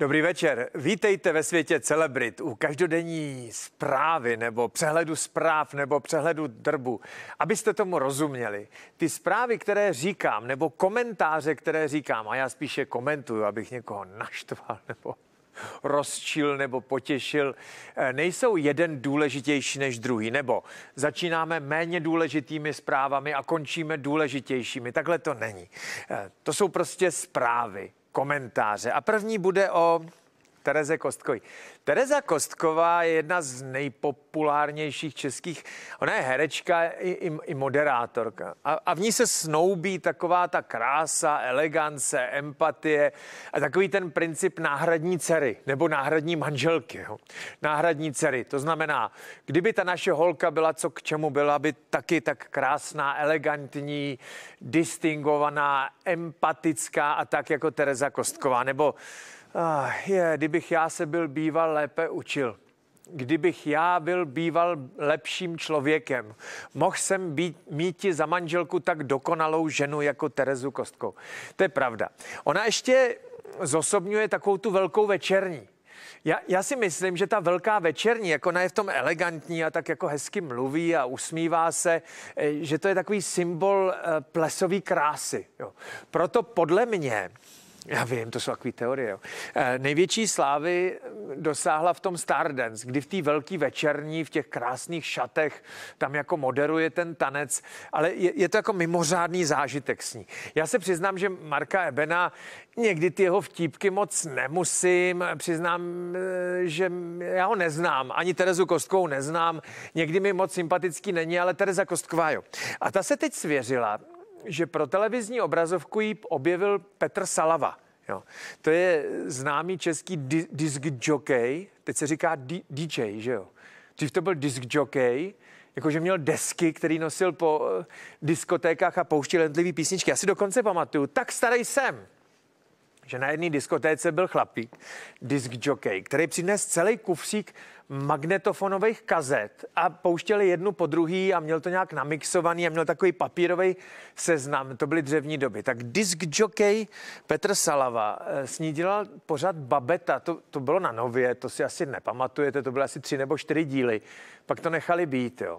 Dobrý večer. Vítejte ve světě celebrit u každodenní zprávy nebo přehledu zpráv nebo přehledu drbu. Abyste tomu rozuměli, ty zprávy, které říkám, nebo komentáře, které říkám, a já spíše komentuju, abych někoho naštval nebo rozčil nebo potěšil, eh, nejsou jeden důležitější než druhý, nebo začínáme méně důležitými zprávami a končíme důležitějšími. Takhle to není. Eh, to jsou prostě zprávy komentáře. A první bude o Tereze Kostkovi. Tereza Kostková je jedna z nejpopulárnějších českých, ona je herečka i, i, i moderátorka. A, a v ní se snoubí taková ta krása, elegance, empatie a takový ten princip náhradní dcery nebo náhradní manželky. Jo. Náhradní dcery, to znamená, kdyby ta naše holka byla co k čemu byla by taky tak krásná, elegantní, distingovaná, empatická a tak jako Tereza Kostková, nebo Ah, je, kdybych já se byl býval lépe učil. Kdybych já byl býval lepším člověkem, mohl jsem být, míti za manželku tak dokonalou ženu jako Terezu Kostkou. To je pravda. Ona ještě zosobňuje takovou tu velkou večerní. Já, já si myslím, že ta velká večerní, jako ona je v tom elegantní a tak jako hezky mluví a usmívá se, eh, že to je takový symbol eh, plesové krásy. Jo. Proto podle mě já vím, to jsou takové teorie. Jo. E, největší slávy eh, dosáhla v tom Stardance, kdy v té velký večerní, v těch krásných šatech, tam jako moderuje ten tanec, ale je, je to jako mimořádný zážitek s ní. Já se přiznám, že Marka Ebena, někdy ty jeho vtípky moc nemusím, přiznám, eh, že já ho neznám, ani Terezu kostkou neznám, někdy mi moc sympatický není, ale Tereza Kostková jo. A ta se teď svěřila že pro televizní obrazovku ji objevil Petr Salava. Jo. To je známý český di- disk jockey, teď se říká di- DJ, že jo. Dřív to byl disk jockey, jakože měl desky, který nosil po eh, diskotékách a pouštěl jednotlivý písničky. Já si dokonce pamatuju, tak starý jsem, že na jedné diskotéce byl chlapík, disk jockey, který přines celý kufřík magnetofonových kazet a pouštěli jednu po druhý a měl to nějak namixovaný a měl takový papírový seznam. To byly dřevní doby. Tak disk jockey Petr Salava eh, s ní dělal pořád Babeta. To, to bylo na nově, to si asi nepamatujete, to byly asi tři nebo čtyři díly. Pak to nechali být, jo.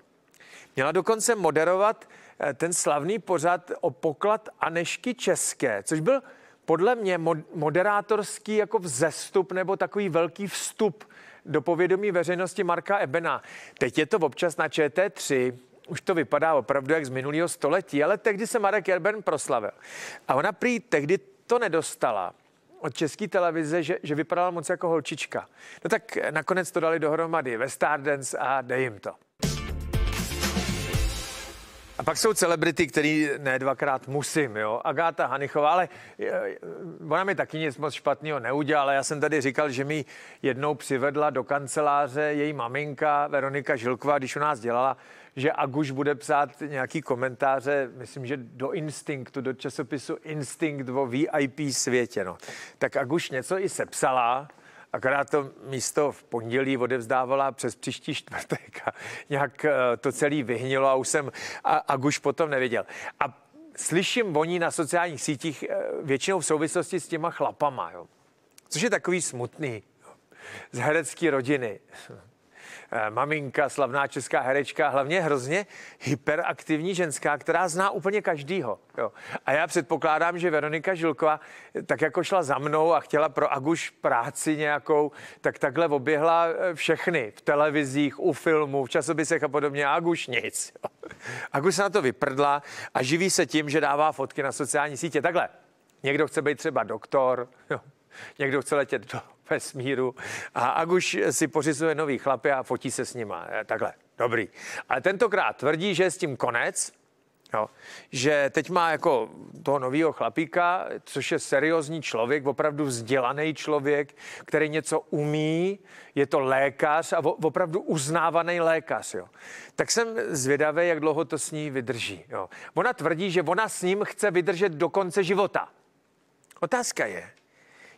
Měla dokonce moderovat eh, ten slavný pořad o poklad Anešky České, což byl podle mě moderátorský jako vzestup nebo takový velký vstup do povědomí veřejnosti Marka Ebena. Teď je to občas na ČT3, už to vypadá opravdu jak z minulého století, ale tehdy se Marek Eben proslavil. A ona prý tehdy to nedostala od české televize, že, že vypadala moc jako holčička. No tak nakonec to dali dohromady ve Stardance a dej jim to pak jsou celebrity, který ne dvakrát musím, jo. Agáta Hanichová, ale eh, ona mi taky nic moc špatného neudělala. Já jsem tady říkal, že mi jednou přivedla do kanceláře její maminka Veronika Žilková, když u nás dělala, že Aguš bude psát nějaký komentáře, myslím, že do Instinktu, do časopisu Instinct o VIP světě, no. Tak Aguš něco i sepsala, Akorát to místo v pondělí odevzdávala přes příští čtvrtek a nějak eh, to celé vyhnilo a už jsem a, a už potom neviděl. A slyším o ní na sociálních sítích eh, většinou v souvislosti s těma chlapama, jo. což je takový smutný z herecké rodiny. Eh, maminka, slavná česká herečka, hlavně hrozně hyperaktivní ženská, která zná úplně každýho. Jo. A já předpokládám, že Veronika Žilková eh, tak jako šla za mnou a chtěla pro Aguš práci nějakou, tak takhle oběhla eh, všechny v televizích, u filmů, v časopisech a podobně. A Aguš nic. Jo. Aguš se na to vyprdla a živí se tím, že dává fotky na sociální sítě. Takhle. Někdo chce být třeba doktor, jo. někdo chce letět do vesmíru a Aguš si pořizuje nový chlapy a fotí se s nima. E, takhle, dobrý. Ale tentokrát tvrdí, že je s tím konec, Jo. Že teď má jako toho nového chlapíka, což je seriózní člověk, opravdu vzdělaný člověk, který něco umí, je to lékař a opravdu uznávaný lékař. Jo. Tak jsem zvědavý, jak dlouho to s ní vydrží. Jo. Ona tvrdí, že ona s ním chce vydržet do konce života. Otázka je,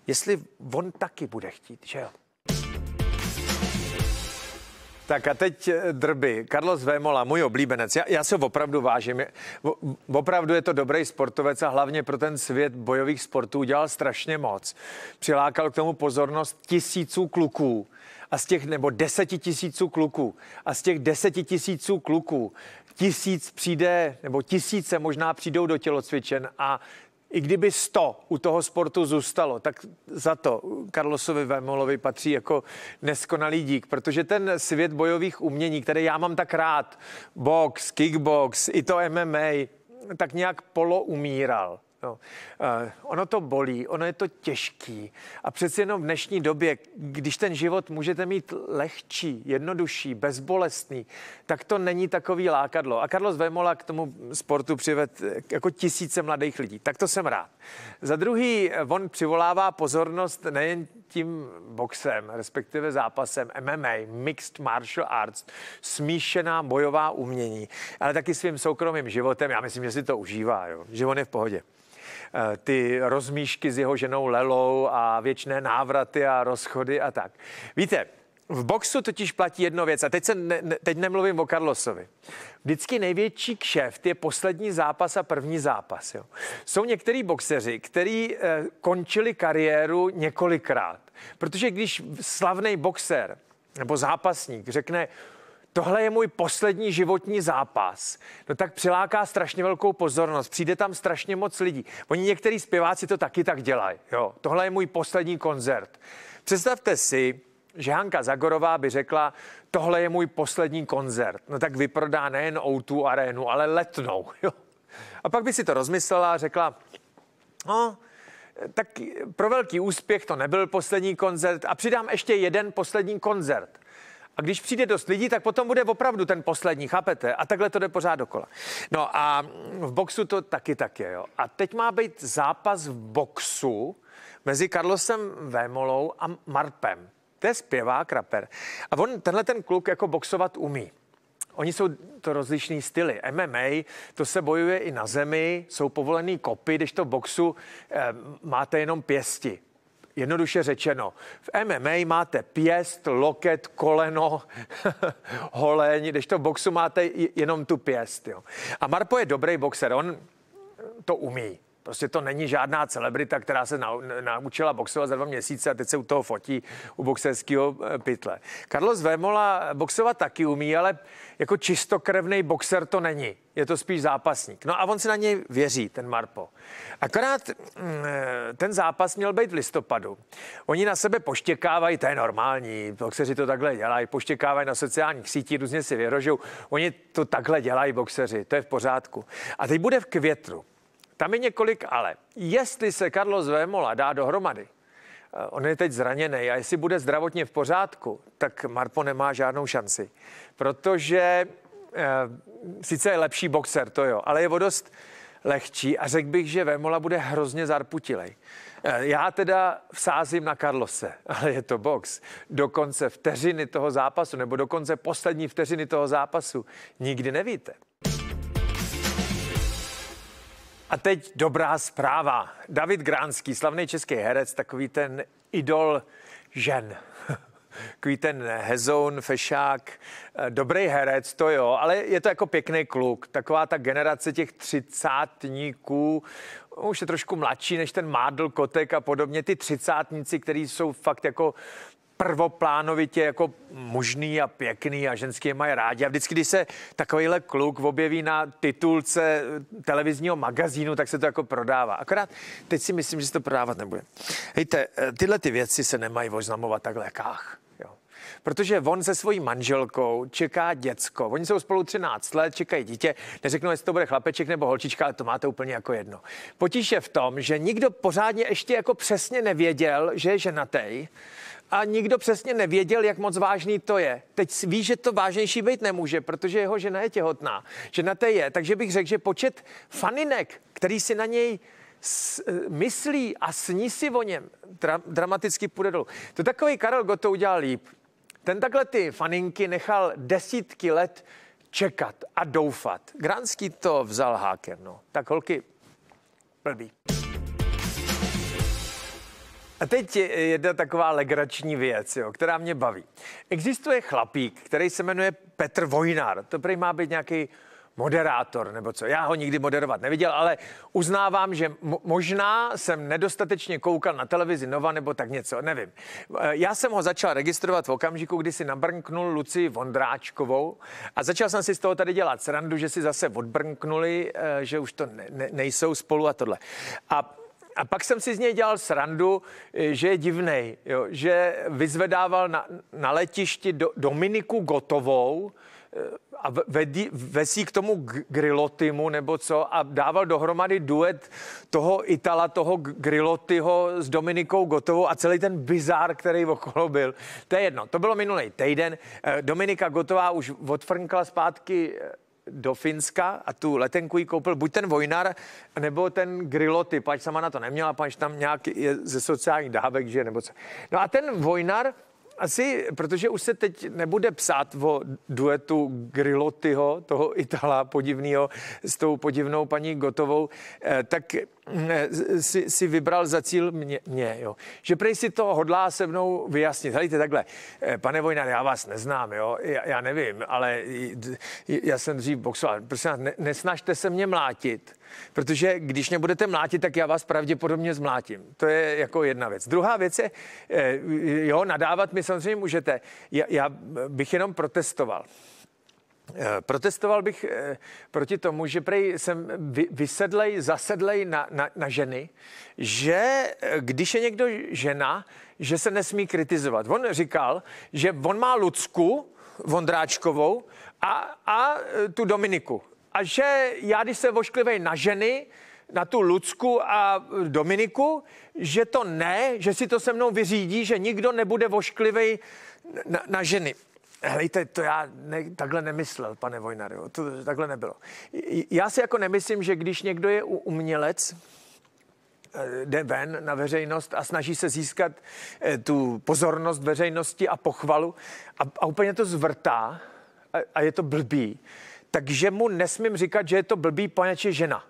jestli on taky bude chtít, že jo? Tak a teď eh, drby. Carlos Vémola, můj oblíbenec. Já, já se opravdu vážím. Opravdu je to dobrý sportovec a hlavně pro ten svět bojových sportů udělal strašně moc. Přilákal k tomu pozornost tisíců kluků a z těch, nebo deseti tisíců kluků, a z těch deseti tisíců kluků tisíc přijde, nebo tisíce možná přijdou do tělocvičen a i kdyby 100 u toho sportu zůstalo, tak za to Karlosovi Vemolovi patří jako neskonalý dík, protože ten svět bojových umění, které já mám tak rád, box, kickbox, i to MMA, tak nějak polo umíral. No. Uh, ono to bolí, ono je to těžký. A přeci jenom v dnešní době, když ten život můžete mít lehčí, jednodušší, bezbolestný, tak to není takový lákadlo. A Carlos Vemola k tomu sportu přived jako tisíce mladých lidí. Tak to jsem rád. Za druhý, eh, on přivolává pozornost nejen tím boxem, respektive zápasem MMA, Mixed Martial Arts, smíšená bojová umění, ale taky svým soukromým životem. Já myslím, že si to užívá, jo? že on je v pohodě. Eh, ty rozmíšky s jeho ženou Lelou a věčné návraty a rozchody a tak. Víte, v boxu totiž platí jedno věc, a teď, se ne, teď nemluvím o Carlosovi. Vždycky největší kšeft je poslední zápas a první zápas. Jo. Jsou některý boxeři, kteří eh, končili kariéru několikrát, protože když slavný boxer nebo zápasník řekne, tohle je můj poslední životní zápas, no tak přiláká strašně velkou pozornost. Přijde tam strašně moc lidí. Oni některý zpěváci to taky tak dělají. Jo, tohle je můj poslední koncert. Představte si, že Hanka Zagorová by řekla, tohle je můj poslední koncert. No tak vyprodá nejen O2 arénu, ale letnou. Jo. A pak by si to rozmyslela a řekla, no, tak pro velký úspěch to nebyl poslední koncert a přidám ještě jeden poslední koncert. A když přijde dost lidí, tak potom bude opravdu ten poslední, chápete? A takhle to jde pořád dokola. No a v boxu to taky tak je, jo. A teď má být zápas v boxu mezi Carlosem Vémolou a Marpem. To je zpěvák, rapper. A on, tenhle ten kluk jako boxovat umí. Oni jsou to rozlišný styly. MMA, to se bojuje i na zemi, jsou povolený kopy, když to boxu eh, máte jenom pěsti. Jednoduše řečeno, v MMA máte pěst, loket, koleno, holeň, když to v boxu máte jenom tu pěst. Jo. A Marpo je dobrý boxer, on to umí. Prostě to není žádná celebrita, která se naučila boxovat za dva měsíce a teď se u toho fotí u boxerského eh, pytle. Carlos Vemola boxovat taky umí, ale jako čistokrevný boxer to není. Je to spíš zápasník. No a on si na něj věří, ten Marpo. Akorát mm, eh, ten zápas měl být v listopadu. Oni na sebe poštěkávají, to je normální, boxeři to takhle dělají, poštěkávají na sociálních sítích, různě si vyrožou. Oni to takhle dělají boxeři, to je v pořádku. A teď bude v květnu. Tam je několik ale. Jestli se z Vémola dá dohromady, eh, on je teď zraněný a jestli bude zdravotně v pořádku, tak Marpo nemá žádnou šanci, protože eh, sice je lepší boxer, to jo, ale je o dost lehčí a řekl bych, že Vémola bude hrozně zarputilej. Eh, já teda vsázím na Karlose, ale je to box. Dokonce vteřiny toho zápasu, nebo dokonce poslední vteřiny toho zápasu, nikdy nevíte. A teď dobrá zpráva. David Gránský, slavný český herec, takový ten idol žen. Takový ten hezoun, fešák, eh, dobrý herec, to jo, ale je to jako pěkný kluk. Taková ta generace těch třicátníků, už je trošku mladší než ten Mádl, Kotek a podobně, ty třicátníci, kteří jsou fakt jako prvoplánovitě jako mužný a pěkný a ženský je mají rádi. A vždycky, když se takovýhle kluk objeví na titulce televizního magazínu, tak se to jako prodává. Akorát teď si myslím, že se to prodávat nebude. Hejte, eh, tyhle ty věci se nemají oznamovat takhle kách. Protože on se svojí manželkou čeká děcko. Oni jsou spolu 13 let, čekají dítě. Neřeknou, jestli to bude chlapeček nebo holčička, ale to máte úplně jako jedno. Potíž je v tom, že nikdo pořádně ještě jako přesně nevěděl, že je ženatej a nikdo přesně nevěděl, jak moc vážný to je. Teď ví, že to vážnější být nemůže, protože jeho žena je těhotná. Žena té je. Takže bych řekl, že počet faninek, který si na něj s, eh, myslí a sní si o něm, dra, dramaticky půjde dolů. To takový Karel Goto udělal líp. Ten takhle ty faninky nechal desítky let čekat a doufat. Granský to vzal hákem, no. Tak holky, blbý. A teď je jedna taková legrační věc, jo, která mě baví. Existuje chlapík, který se jmenuje Petr Vojnar. To prý má být nějaký moderátor nebo co. Já ho nikdy moderovat neviděl, ale uznávám, že mo- možná jsem nedostatečně koukal na televizi Nova nebo tak něco, nevím. E, já jsem ho začal registrovat v okamžiku, kdy si nabrnknul Luci Vondráčkovou a začal jsem si z toho tady dělat srandu, že si zase odbrnknuli, e, že už to ne- ne- nejsou spolu a tohle. A a pak jsem si z něj dělal srandu, eh, že je divný, že vyzvedával na, na letišti do, Dominiku Gotovou, eh, a vedí, vesí k tomu Grilotimu nebo co a dával dohromady duet toho Itala, toho Grilotyho s Dominikou Gotovou a celý ten bizár, který okolo byl. To je jedno, to bylo minulý týden. Eh, Dominika Gotová už odfrnkla zpátky do Finska a tu letenku jí koupil buď ten Vojnar, nebo ten Griloty, pač sama na to neměla, pač tam nějak je ze sociálních dávek, že nebo co. No a ten Vojnar asi, protože už se teď nebude psát o duetu Grilotyho, toho Itala podivného s tou podivnou paní Gotovou, eh, tak si, si vybral za cíl mě, mě jo. že prej si to hodlá se mnou vyjasnit. Hledajte takhle, eh, pane Vojnar, já vás neznám, jo. Já, já nevím, ale já jsem dřív boxoval. Prosím vás, ne, nesnažte se mě mlátit, protože když mě budete mlátit, tak já vás pravděpodobně zmlátím. To je jako jedna věc. Druhá věc je, eh, jo, nadávat mi samozřejmě můžete. Já, já bych jenom protestoval. Eh, protestoval bych eh, proti tomu, že prej jsem vysedlej, zasedlej na, na, na ženy, že eh, když je někdo žena, že se nesmí kritizovat. On říkal, že on má Lucku Vondráčkovou a, a tu Dominiku. A že já, když se vošklivej na ženy, na tu Lucku a Dominiku, že to ne, že si to se mnou vyřídí, že nikdo nebude vošklivej na, na ženy. Hlejte, to já ne, takhle nemyslel, pane jo. to takhle nebylo. Já si jako nemyslím, že když někdo je umělec, eh, jde ven na veřejnost a snaží se získat eh, tu pozornost veřejnosti a pochvalu a, a úplně to zvrtá a, a je to blbý, takže mu nesmím říkat, že je to blbý, poněč žena.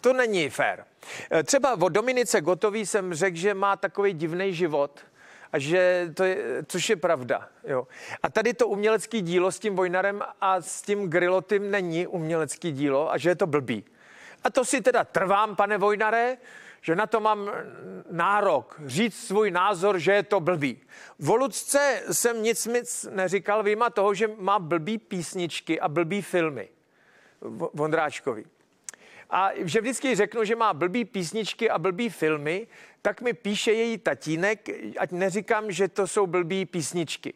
To není fér. Eh, třeba o Dominice Gotový jsem řekl, že má takový divný život – a že to je, což je pravda. Jo. A tady to umělecké dílo s tím Vojnarem a s tím Grilotym není umělecké dílo a že je to blbý. A to si teda trvám, pane Vojnare, že na to mám nárok říct svůj názor, že je to blbý. V Volucce jsem nic nic neříkal, výjima toho, že má blbý písničky a blbý filmy. Vondráčkovi a že vždycky řeknu, že má blbý písničky a blbý filmy, tak mi píše její tatínek, ať neříkám, že to jsou blbý písničky.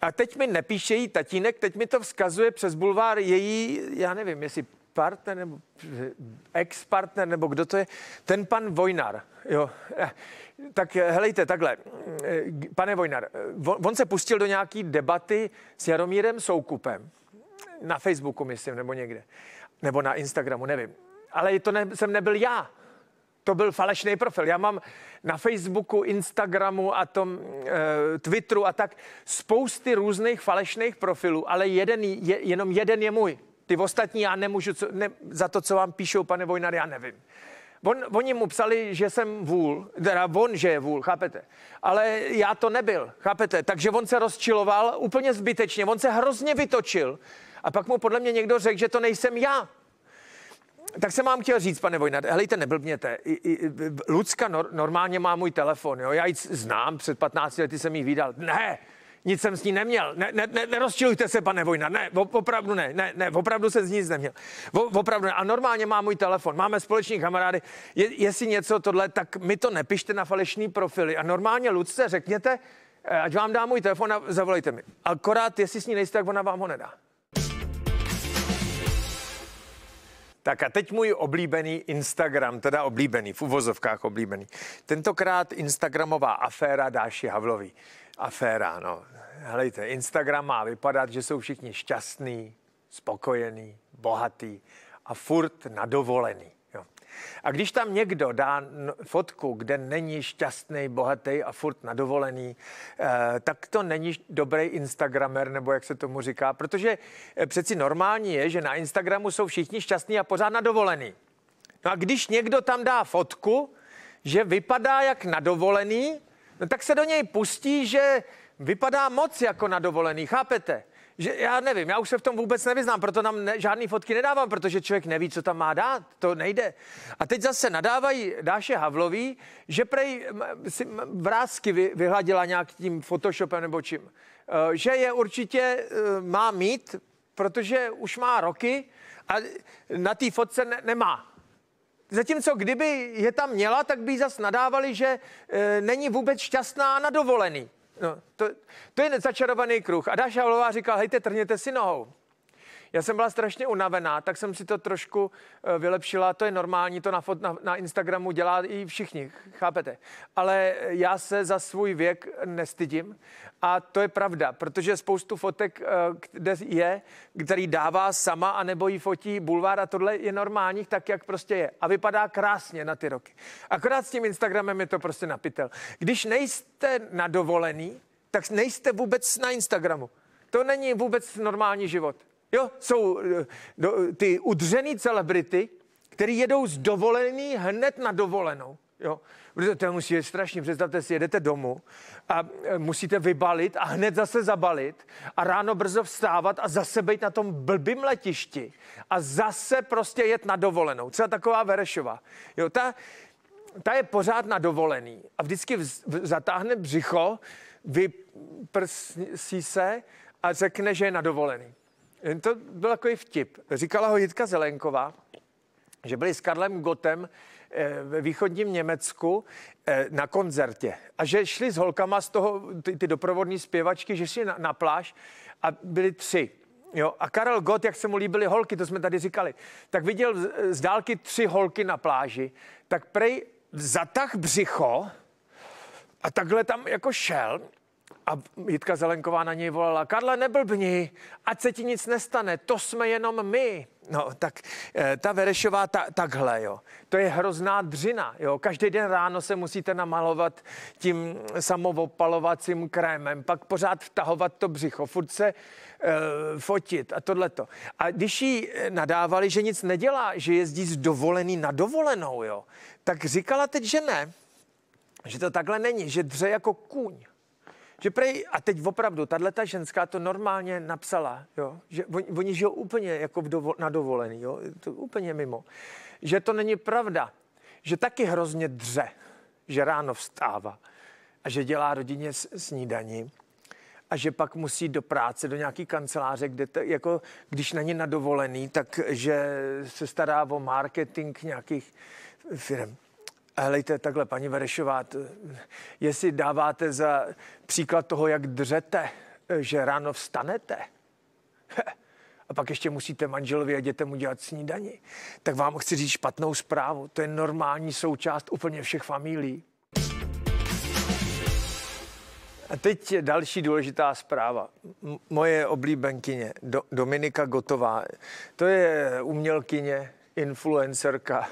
A teď mi nepíše její tatínek, teď mi to vzkazuje přes bulvár její, já nevím, jestli partner nebo ex-partner, nebo kdo to je, ten pan Vojnar. Jo. Eh, tak eh, helejte, takhle, eh, pane Vojnar, on se pustil do nějaký debaty s Jaromírem Soukupem, na Facebooku myslím, nebo někde, nebo na Instagramu, nevím ale to ne, jsem nebyl já. To byl falešný profil. Já mám na Facebooku, Instagramu a tom e, Twitteru a tak spousty různých falešných profilů, ale jeden, je, jenom jeden je můj. Ty ostatní já nemůžu co, ne, za to, co vám píšou, pane Vojnar, já nevím. On, oni mu psali, že jsem vůl, teda on, že je vůl, chápete? Ale já to nebyl, chápete? Takže on se rozčiloval úplně zbytečně, on se hrozně vytočil a pak mu podle mě někdo řekl, že to nejsem já tak jsem vám chtěl říct, pane vojna. helejte, neblbněte. I, i, Lucka nor, normálně má můj telefon, jo? já ji znám, před 15 lety jsem jí vydal. Ne, nic jsem s ní neměl. Ne, ne, ne, nerozčilujte se, pane Vojna, ne, opravdu ne, ne, ne, opravdu jsem s ní nic neměl. O, opravdu ne. A normálně má můj telefon, máme společní kamarády. Je, jestli něco tohle, tak mi to nepište na falešný profily. A normálně Lucce řekněte, eh, ať vám dá můj telefon a zavolejte mi. Akorát, jestli s ní nejste, tak ona vám ho nedá. Tak a teď můj oblíbený Instagram, teda oblíbený, v uvozovkách oblíbený. Tentokrát Instagramová aféra Dáši Havlový. Aféra, no. Helejte, Instagram má vypadat, že jsou všichni šťastní, spokojení, bohatý a furt nadovolený. A když tam někdo dá fotku, kde není šťastný, bohatý a furt nadovolený, eh, tak to není dobrý Instagramer, nebo jak se tomu říká, protože eh, přeci normální je, že na Instagramu jsou všichni šťastní a pořád nadovolený. No a když někdo tam dá fotku, že vypadá jak nadovolený, no tak se do něj pustí, že vypadá moc jako nadovolený, chápete? že já nevím, já už se v tom vůbec nevyznám, proto tam ne, žádný fotky nedávám, protože člověk neví, co tam má dát, to nejde. A teď zase nadávají Dáše Havlový, že prej si vrázky vy, vyhladila nějak tím Photoshopem nebo čím. E, že je určitě e, má mít, protože už má roky a na té fotce ne, nemá. Zatímco kdyby je tam měla, tak by jí zas nadávali, že e, není vůbec šťastná na dovolený. No, to, to je začarovaný kruh. A Dáša Havlová říkal, hejte, trhněte si nohou. Já jsem byla strašně unavená, tak jsem si to trošku eh, vylepšila. To je normální, to na, fot, na, na Instagramu dělá i všichni, chápete. Ale já se za svůj věk nestydím a to je pravda, protože spoustu fotek, eh, kde je, který dává sama a nebo jí fotí bulvár a tohle je normální, tak jak prostě je. A vypadá krásně na ty roky. Akorát s tím Instagramem je to prostě napitel. Když nejste na dovolený, tak nejste vůbec na Instagramu. To není vůbec normální život. Jo, jsou eh, do, ty udřený celebrity, který jedou z dovolený hned na dovolenou. Jo, protože to musí být strašně. Představte si, jedete domů a eh, musíte vybalit a hned zase zabalit a ráno brzo vstávat a zase být na tom blbým letišti a zase prostě jet na dovolenou. Třeba taková Verešova. Jo, ta, ta je pořád na dovolený a vždycky vz, v, zatáhne břicho, vyprsí se a řekne, že je na dovolený to byl takový vtip. Říkala ho Jitka Zelenková, že byli s Karlem Gotem eh, ve východním Německu eh, na koncertě a že šli s holkama z toho, ty, ty doprovodní zpěvačky, že šli na, na pláž a byli tři. Jo, a Karel Gott, jak se mu líbily holky, to jsme tady říkali, tak viděl z, z dálky tři holky na pláži, tak prej zatah břicho a takhle tam jako šel a Jitka Zelenková na něj volala, Karle, neblbni, ať se ti nic nestane, to jsme jenom my. No, tak eh, ta Verešová ta, takhle, jo. To je hrozná dřina, jo. Každý den ráno se musíte namalovat tím samovopalovacím krémem, pak pořád vtahovat to břicho, furt se e, fotit a tohleto. A když jí eh, nadávali, že nic nedělá, že jezdí z dovolený na dovolenou, jo, tak říkala teď, že ne, že to takhle není, že dře jako kůň. Že prej, a teď opravdu, tahle ta ženská to normálně napsala, jo? že oni, oni žijou úplně jako dovol, na dovolený, jo? to úplně mimo. Že to není pravda, že taky hrozně dře, že ráno vstává a že dělá rodině snídaní a že pak musí do práce, do nějaký kanceláře, kde to, jako, když není na dovolený, tak že se stará o marketing nějakých firm. Helejte, takhle, paní Verešová, t- jestli dáváte za příklad toho, jak dřete, že ráno vstanete a pak ještě musíte manželovi a dětem udělat snídani, tak vám chci říct špatnou zprávu. To je normální součást úplně všech familií. A teď je další důležitá zpráva. M- moje oblíbenkyně Do- Dominika Gotová. To je umělkyně, influencerka,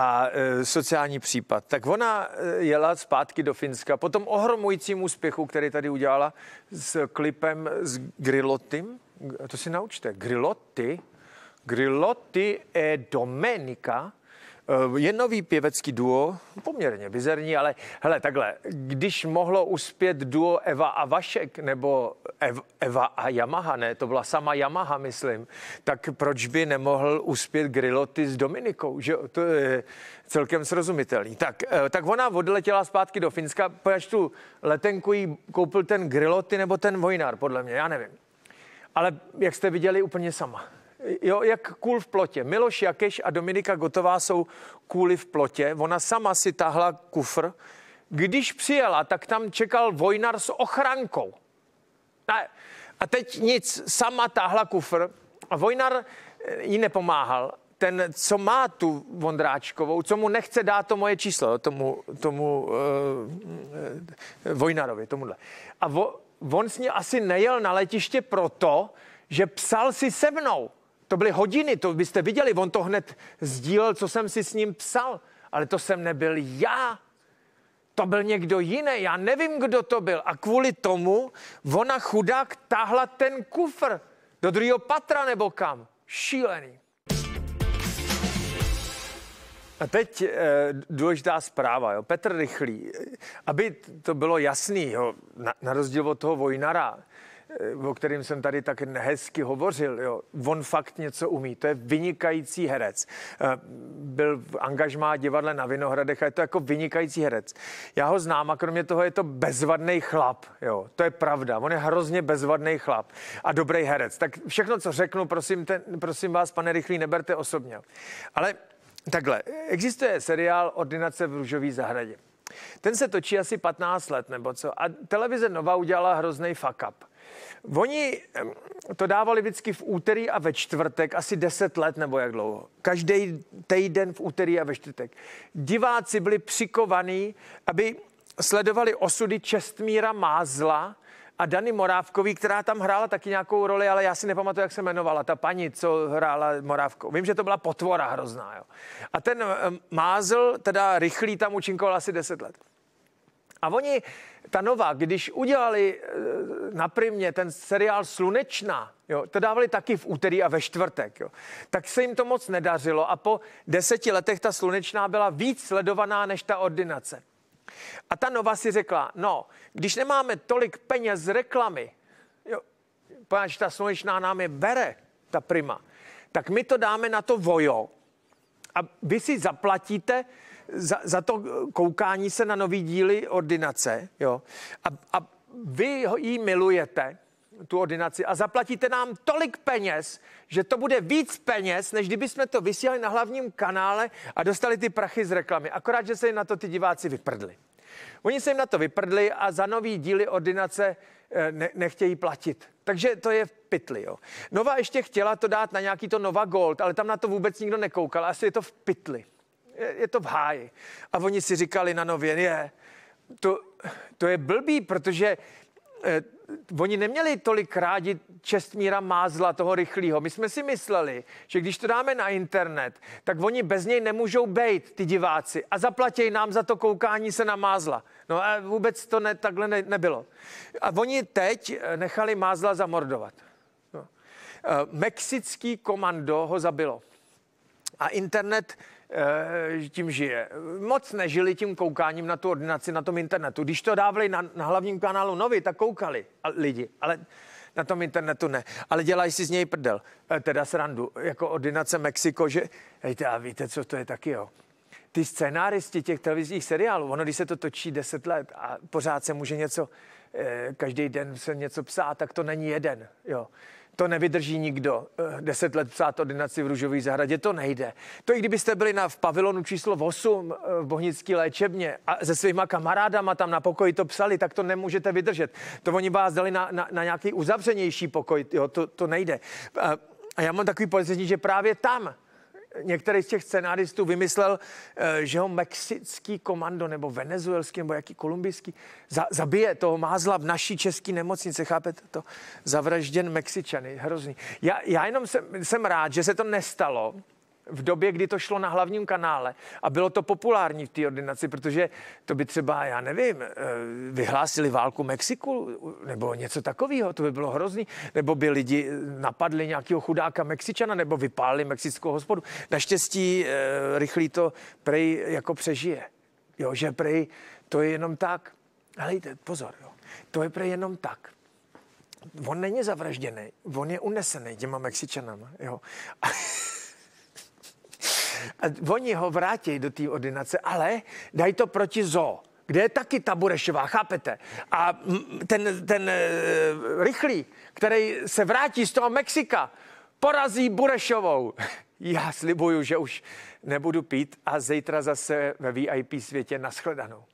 a e, sociální případ. Tak ona e, jela zpátky do Finska po tom ohromujícím úspěchu, který tady udělala s klipem s Grilotym. To si naučte. Grilloty, Grilloty e Domenica Eh, je nový pěvecký duo, poměrně bizerní, ale hele, takhle, když mohlo uspět duo Eva a Vašek, nebo Ev, Eva a Yamaha, ne, to byla sama Yamaha, myslím, tak proč by nemohl uspět Griloty s Dominikou, že to je celkem srozumitelný. Tak, eh, tak ona odletěla zpátky do Finska, pojď tu letenku jí koupil ten Griloty nebo ten Vojnár, podle mě, já nevím. Ale jak jste viděli, úplně sama jo, jak kůl v plotě. Miloš Jakeš a Dominika Gotová jsou kůly v plotě. Ona sama si tahla kufr. Když přijela, tak tam čekal Vojnar s ochrankou. A, teď nic, sama tahla kufr. A Vojnar eh, jí nepomáhal. Ten, co má tu Vondráčkovou, co mu nechce dát to moje číslo, tomu, tomu uh, eh, Vojnarovi, tomuhle. A vo, on s ní asi nejel na letiště proto, že psal si se mnou to byly hodiny, to byste viděli, on to hned sdílel, co jsem si s ním psal, ale to jsem nebyl já. To byl někdo jiný, já nevím, kdo to byl. A kvůli tomu ona chudák tahla ten kufr do druhého patra nebo kam. Šílený. A teď e, důležitá zpráva. Jo. Petr Rychlý, eh, aby to bylo jasný, jo, na, na rozdíl od toho Vojnara, Eh, o kterým jsem tady tak hezky hovořil. Jo. On fakt něco umí, to je vynikající herec. Eh, byl v angažmá divadle na Vinohradech a je to jako vynikající herec. Já ho znám a kromě toho je to bezvadný chlap. Jo. To je pravda, on je hrozně bezvadný chlap a dobrý herec. Tak všechno, co řeknu, prosím, ten, prosím vás, pane Rychlý, neberte osobně. Ale takhle, existuje seriál Ordinace v růžové zahradě. Ten se točí asi 15 let nebo co. A televize Nova udělala hrozný fuck up. Oni to dávali vždycky v úterý a ve čtvrtek, asi 10 let nebo jak dlouho. Každý týden v úterý a ve čtvrtek. Diváci byli přikovaní, aby sledovali osudy Čestmíra Mázla a Dany Morávkový, která tam hrála taky nějakou roli, ale já si nepamatuju, jak se jmenovala, ta paní, co hrála Morávkou. Vím, že to byla potvora hrozná. Jo. A ten Mázl, teda rychlý, tam učinkoval asi 10 let. A oni, ta nová, když udělali eh, na primě ten seriál Slunečná, jo, to dávali taky v úterý a ve čtvrtek, jo, tak se jim to moc nedařilo a po deseti letech ta Slunečná byla víc sledovaná než ta ordinace. A ta nova si řekla, no, když nemáme tolik peněz z reklamy, jo, poněvadž ta Slunečná nám je bere, ta prima, tak my to dáme na to vojo a vy si zaplatíte za, za to koukání se na nový díly ordinace, jo, a, a vy ji milujete, tu ordinaci a zaplatíte nám tolik peněz, že to bude víc peněz, než kdyby jsme to vysílali na hlavním kanále a dostali ty prachy z reklamy. Akorát, že se jim na to ty diváci vyprdli. Oni se jim na to vyprdli a za nový díly ordinace eh, ne, nechtějí platit. Takže to je v pytli. Jo. Nova ještě chtěla to dát na nějaký to Nova Gold, ale tam na to vůbec nikdo nekoukal. Asi je to v pytli je to v háji. A oni si říkali na nově, je, to, to je blbý, protože eh, oni neměli tolik rádi Čestmíra Mázla, toho rychlého. My jsme si mysleli, že když to dáme na internet, tak oni bez něj nemůžou bejt, ty diváci, a zaplatí nám za to koukání se na Mázla. No a vůbec to ne, takhle ne, nebylo. A oni teď e, nechali Mázla zamordovat. No. Eh, mexický komando ho zabilo. A internet Eh, tím žije. Moc nežili tím koukáním na tu ordinaci na tom internetu. Když to dávali na, na hlavním kanálu Novi, tak koukali a lidi, ale na tom internetu ne. Ale dělají si z něj prdel, eh, teda srandu, jako ordinace Mexiko, že hejte, a víte, co to je taky, jo ty scénáristi těch televizních seriálů, ono, když se to točí 10 let a pořád se může něco Eh, každý den se něco psát, tak to není jeden. Jo. To nevydrží nikdo. Eh, deset let psát ordinaci v Růžové zahradě, to nejde. To i kdybyste byli na, v pavilonu číslo 8 eh, v Bohnický léčebně a se svýma kamarádama tam na pokoji to psali, tak to nemůžete vydržet. To oni vás dali na, na, na nějaký uzavřenější pokoj, jo, to, to nejde. A já mám takový podezření, že právě tam některý z těch scenáristů vymyslel, eh, že ho mexický komando nebo venezuelský nebo jaký kolumbijský za, zabije toho mázla v naší české nemocnici, chápete to? Zavražděn Mexičany, hrozný. Já, já jenom jsem, jsem rád, že se to nestalo, v době, kdy to šlo na hlavním kanále a bylo to populární v té ordinaci, protože to by třeba, já nevím, eh, vyhlásili válku Mexiku nebo něco takového, to by bylo hrozný, nebo by lidi eh, napadli nějakého chudáka Mexičana nebo vypálili mexickou hospodu. Naštěstí eh, rychlý to prej jako přežije. Jo, že prej to je jenom tak, hlejte, pozor, jo, to je prej jenom tak. On není zavražděný, on je unesený těma Mexičanama, jo. A A oni ho vrátí do té ordinace, ale dají to proti zo kde je taky ta Burešová, chápete? A ten, ten e, rychlý, který se vrátí z toho Mexika, porazí Burešovou. Já slibuju, že už nebudu pít a zítra zase ve VIP světě naschledanou.